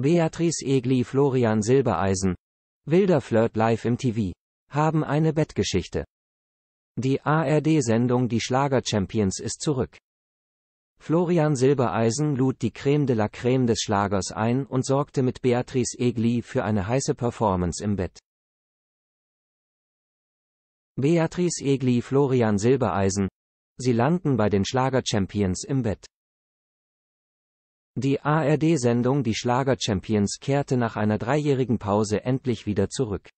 Beatrice Egli Florian Silbereisen. Wilder Flirt live im TV. Haben eine Bettgeschichte. Die ARD-Sendung Die Schlager Champions ist zurück. Florian Silbereisen lud die Creme de la Creme des Schlagers ein und sorgte mit Beatrice Egli für eine heiße Performance im Bett. Beatrice Egli Florian Silbereisen. Sie landen bei den Schlager Champions im Bett. Die ARD-Sendung Die Schlager Champions kehrte nach einer dreijährigen Pause endlich wieder zurück.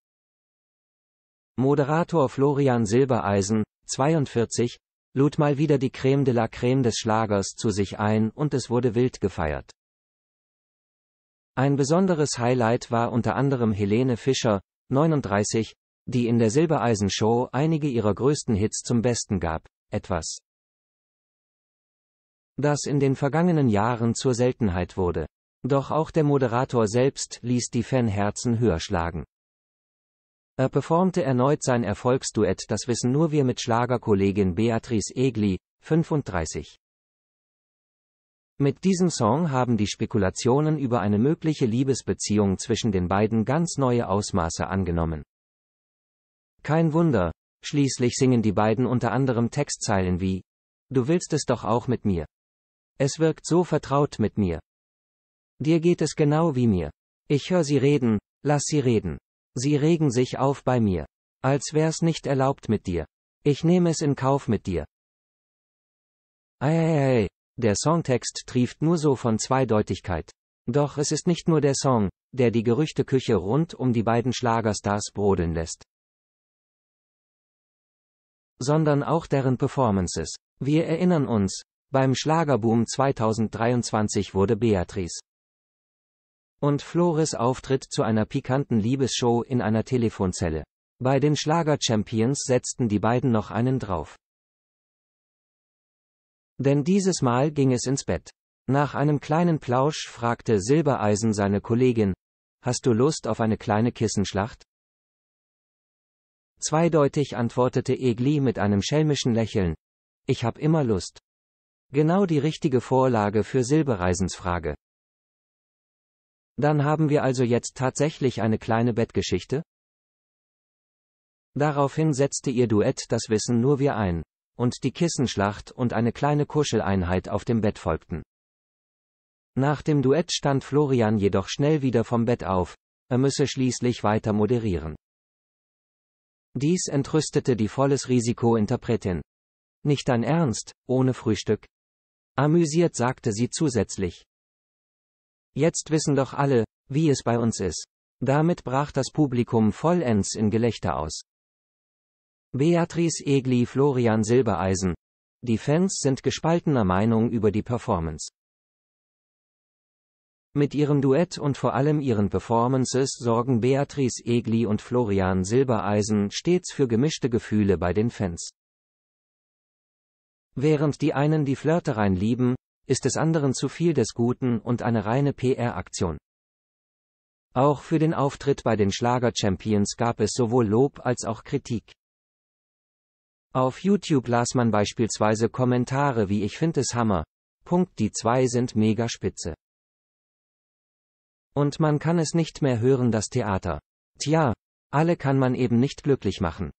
Moderator Florian Silbereisen, 42, lud mal wieder die Creme de la Creme des Schlagers zu sich ein und es wurde wild gefeiert. Ein besonderes Highlight war unter anderem Helene Fischer, 39, die in der Silbereisen Show einige ihrer größten Hits zum Besten gab, etwas das in den vergangenen Jahren zur Seltenheit wurde. Doch auch der Moderator selbst ließ die Fanherzen höher schlagen. Er performte erneut sein Erfolgsduett Das wissen nur wir mit Schlagerkollegin Beatrice Egli, 35. Mit diesem Song haben die Spekulationen über eine mögliche Liebesbeziehung zwischen den beiden ganz neue Ausmaße angenommen. Kein Wunder, schließlich singen die beiden unter anderem Textzeilen wie Du willst es doch auch mit mir. Es wirkt so vertraut mit mir. Dir geht es genau wie mir. Ich höre sie reden, lass sie reden. Sie regen sich auf bei mir. Als wär's nicht erlaubt mit dir. Ich nehme es in Kauf mit dir. Eieiei. Der Songtext trieft nur so von Zweideutigkeit. Doch es ist nicht nur der Song, der die Gerüchteküche rund um die beiden Schlagerstars brodeln lässt. Sondern auch deren Performances. Wir erinnern uns, beim Schlagerboom 2023 wurde Beatrice und Flores Auftritt zu einer pikanten Liebesshow in einer Telefonzelle. Bei den Schlager-Champions setzten die beiden noch einen drauf. Denn dieses Mal ging es ins Bett. Nach einem kleinen Plausch fragte Silbereisen seine Kollegin, Hast du Lust auf eine kleine Kissenschlacht? Zweideutig antwortete Egli mit einem schelmischen Lächeln, Ich hab immer Lust. Genau die richtige Vorlage für Silbereisens Frage. Dann haben wir also jetzt tatsächlich eine kleine Bettgeschichte? Daraufhin setzte ihr Duett das Wissen nur wir ein. Und die Kissenschlacht und eine kleine Kuscheleinheit auf dem Bett folgten. Nach dem Duett stand Florian jedoch schnell wieder vom Bett auf, er müsse schließlich weiter moderieren. Dies entrüstete die volles Risiko-Interpretin. Nicht dein Ernst, ohne Frühstück? Amüsiert sagte sie zusätzlich. Jetzt wissen doch alle, wie es bei uns ist. Damit brach das Publikum vollends in Gelächter aus. Beatrice Egli Florian Silbereisen. Die Fans sind gespaltener Meinung über die Performance. Mit ihrem Duett und vor allem ihren Performances sorgen Beatrice Egli und Florian Silbereisen stets für gemischte Gefühle bei den Fans. Während die einen die Flirtereien lieben, ist es anderen zu viel des Guten und eine reine PR-Aktion. Auch für den Auftritt bei den Schlager-Champions gab es sowohl Lob als auch Kritik. Auf YouTube las man beispielsweise Kommentare wie Ich find es Hammer. Punkt die zwei sind mega spitze. Und man kann es nicht mehr hören das Theater. Tja, alle kann man eben nicht glücklich machen.